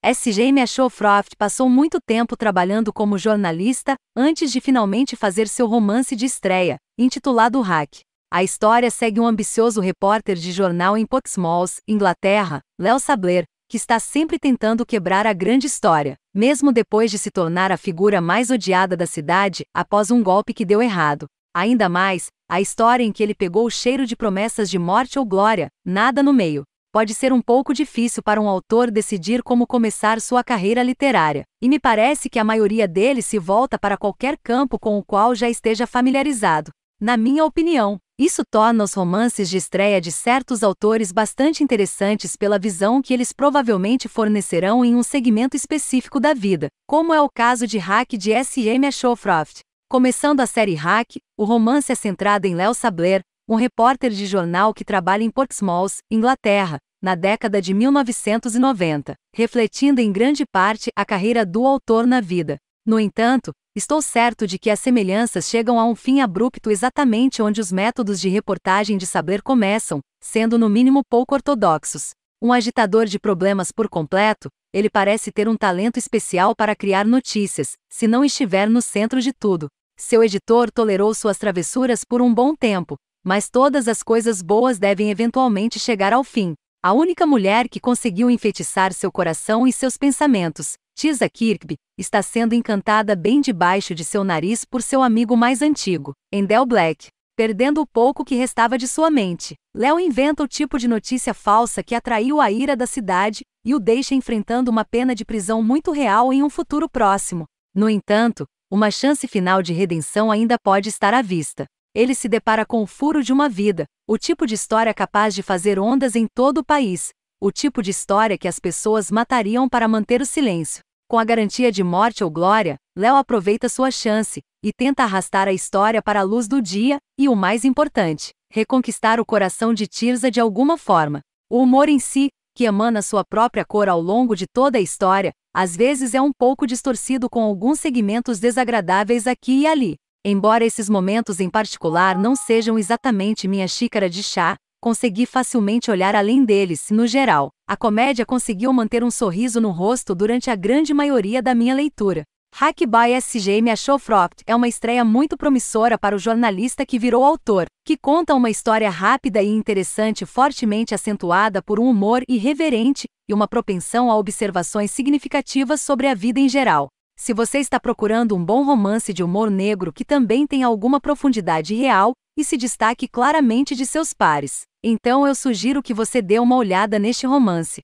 S.J. Jamie Ashcroft passou muito tempo trabalhando como jornalista antes de finalmente fazer seu romance de estreia, intitulado Hack. A história segue um ambicioso repórter de jornal em Poxmalls, Inglaterra, Léo Sabler, que está sempre tentando quebrar a grande história, mesmo depois de se tornar a figura mais odiada da cidade após um golpe que deu errado. Ainda mais, a história em que ele pegou o cheiro de promessas de morte ou glória, nada no meio pode ser um pouco difícil para um autor decidir como começar sua carreira literária, e me parece que a maioria deles se volta para qualquer campo com o qual já esteja familiarizado. Na minha opinião, isso torna os romances de estreia de certos autores bastante interessantes pela visão que eles provavelmente fornecerão em um segmento específico da vida, como é o caso de Hack de S.M. Ashcroft. Começando a série Hack, o romance é centrado em Léo Sabler, um repórter de jornal que trabalha em Portsmouth, Inglaterra, na década de 1990, refletindo em grande parte a carreira do autor na vida. No entanto, estou certo de que as semelhanças chegam a um fim abrupto exatamente onde os métodos de reportagem de saber começam, sendo no mínimo pouco ortodoxos. Um agitador de problemas por completo, ele parece ter um talento especial para criar notícias, se não estiver no centro de tudo. Seu editor tolerou suas travessuras por um bom tempo, mas todas as coisas boas devem eventualmente chegar ao fim, a única mulher que conseguiu enfeitiçar seu coração e seus pensamentos, Tisa Kirkby, está sendo encantada bem debaixo de seu nariz por seu amigo mais antigo, Endel Black. Perdendo o pouco que restava de sua mente, Léo inventa o tipo de notícia falsa que atraiu a ira da cidade e o deixa enfrentando uma pena de prisão muito real em um futuro próximo. No entanto, uma chance final de redenção ainda pode estar à vista ele se depara com o furo de uma vida, o tipo de história capaz de fazer ondas em todo o país, o tipo de história que as pessoas matariam para manter o silêncio. Com a garantia de morte ou glória, Léo aproveita sua chance e tenta arrastar a história para a luz do dia e, o mais importante, reconquistar o coração de Tirza de alguma forma. O humor em si, que emana sua própria cor ao longo de toda a história, às vezes é um pouco distorcido com alguns segmentos desagradáveis aqui e ali, Embora esses momentos em particular não sejam exatamente minha xícara de chá, consegui facilmente olhar além deles. No geral, a comédia conseguiu manter um sorriso no rosto durante a grande maioria da minha leitura. Hack by SG Me Achou Fropt é uma estreia muito promissora para o jornalista que virou autor, que conta uma história rápida e interessante, fortemente acentuada por um humor irreverente e uma propensão a observações significativas sobre a vida em geral. Se você está procurando um bom romance de humor negro que também tenha alguma profundidade real e se destaque claramente de seus pares, então eu sugiro que você dê uma olhada neste romance,